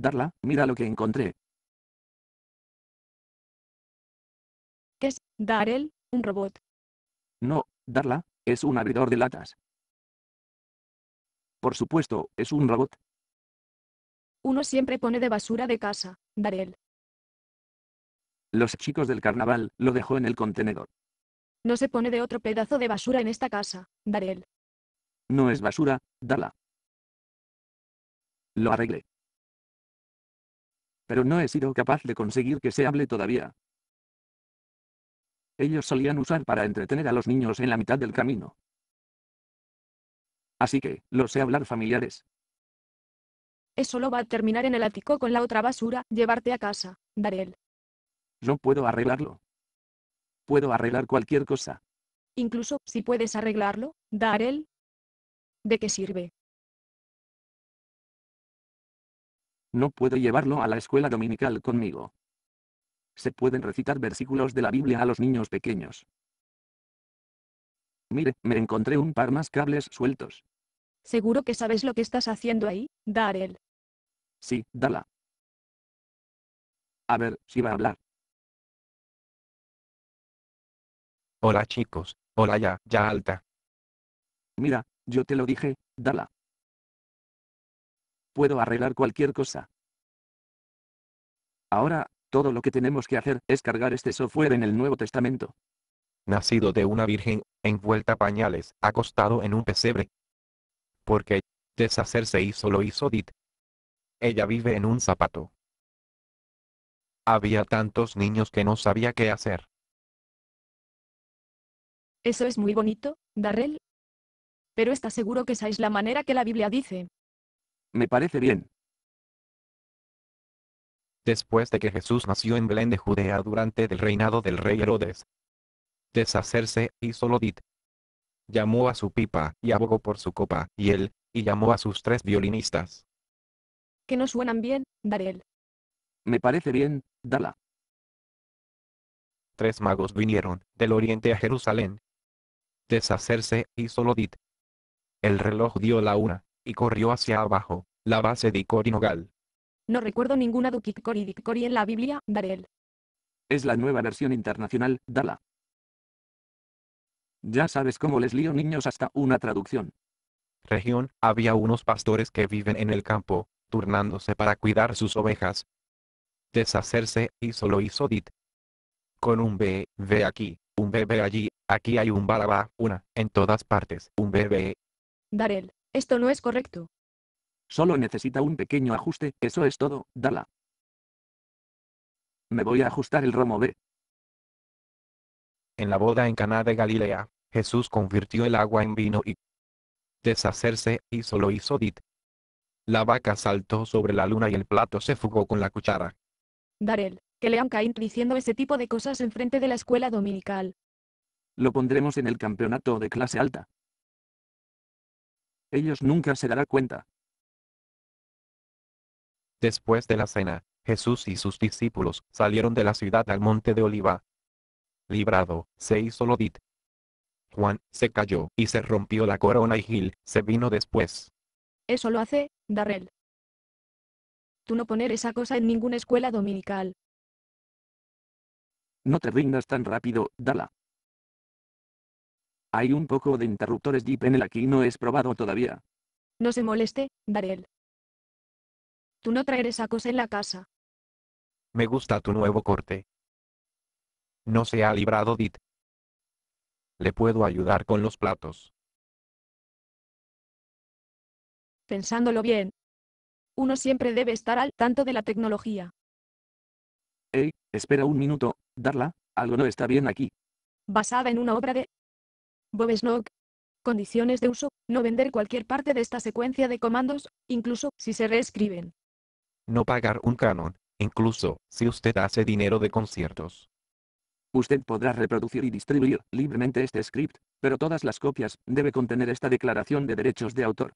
Darla, mira lo que encontré. ¿Qué Es, Darel, un robot. No, Darla, es un abridor de latas. Por supuesto, es un robot. Uno siempre pone de basura de casa, Darel. Los chicos del carnaval lo dejó en el contenedor. No se pone de otro pedazo de basura en esta casa, Darel. No es basura, Darla. Lo arreglé pero no he sido capaz de conseguir que se hable todavía. Ellos solían usar para entretener a los niños en la mitad del camino. Así que, lo sé hablar familiares. Eso lo va a terminar en el ático con la otra basura, llevarte a casa, Darel. Yo puedo arreglarlo. Puedo arreglar cualquier cosa. Incluso, si puedes arreglarlo, Darel. ¿De qué sirve? No puedo llevarlo a la escuela dominical conmigo. Se pueden recitar versículos de la Biblia a los niños pequeños. Mire, me encontré un par más cables sueltos. Seguro que sabes lo que estás haciendo ahí, Darel. Sí, dala. A ver, si va a hablar. Hola chicos, hola ya, ya alta. Mira, yo te lo dije, dala puedo arreglar cualquier cosa. Ahora, todo lo que tenemos que hacer es cargar este software en el Nuevo Testamento. Nacido de una virgen, envuelta pañales, acostado en un pesebre. Porque, deshacerse hizo lo hizo Dit. Ella vive en un zapato. Había tantos niños que no sabía qué hacer. Eso es muy bonito, Darrell. Pero está seguro que esa es la manera que la Biblia dice. Me parece bien. Después de que Jesús nació en Belén de Judea durante el reinado del rey Herodes, deshacerse hizo Lodit. Llamó a su pipa y abogó por su copa y él, y llamó a sus tres violinistas. Que no suenan bien, Darel. Me parece bien, Dala. Tres magos vinieron del oriente a Jerusalén. Deshacerse hizo Lodit. El reloj dio la una y corrió hacia abajo, la base de Corinogal Nogal. No recuerdo ninguna Cori Cori en la Biblia, Darel. Es la nueva versión internacional, Dala. Ya sabes cómo les lío niños hasta una traducción. Región, había unos pastores que viven en el campo, turnándose para cuidar sus ovejas. Deshacerse, y solo hizo Dit. Con un B, ve aquí, un bebé allí, aquí hay un balaba una, en todas partes, un bebé. Darel. Esto no es correcto. Solo necesita un pequeño ajuste, eso es todo, dala. Me voy a ajustar el romo B. En la boda en Caná de Galilea, Jesús convirtió el agua en vino y deshacerse, hizo lo hizo Dit. La vaca saltó sobre la luna y el plato se fugó con la cuchara. Darel, que le han caído diciendo ese tipo de cosas enfrente de la escuela dominical. Lo pondremos en el campeonato de clase alta ellos nunca se darán cuenta. Después de la cena, Jesús y sus discípulos salieron de la ciudad al monte de Oliva. Librado, se hizo Lodit. Juan se cayó y se rompió la corona y Gil se vino después. Eso lo hace, Darrell. Tú no poner esa cosa en ninguna escuela dominical. No te rindas tan rápido, Dala. Hay un poco de interruptores Deep en el aquí no es probado todavía. No se moleste, Darel. Tú no traeré sacos en la casa. Me gusta tu nuevo corte. No se ha librado Dit. Le puedo ayudar con los platos. Pensándolo bien. Uno siempre debe estar al tanto de la tecnología. Hey, espera un minuto, Darla, algo no está bien aquí. Basada en una obra de Bob Condiciones de uso, no vender cualquier parte de esta secuencia de comandos, incluso si se reescriben. No pagar un canon, incluso si usted hace dinero de conciertos. Usted podrá reproducir y distribuir libremente este script, pero todas las copias debe contener esta declaración de derechos de autor,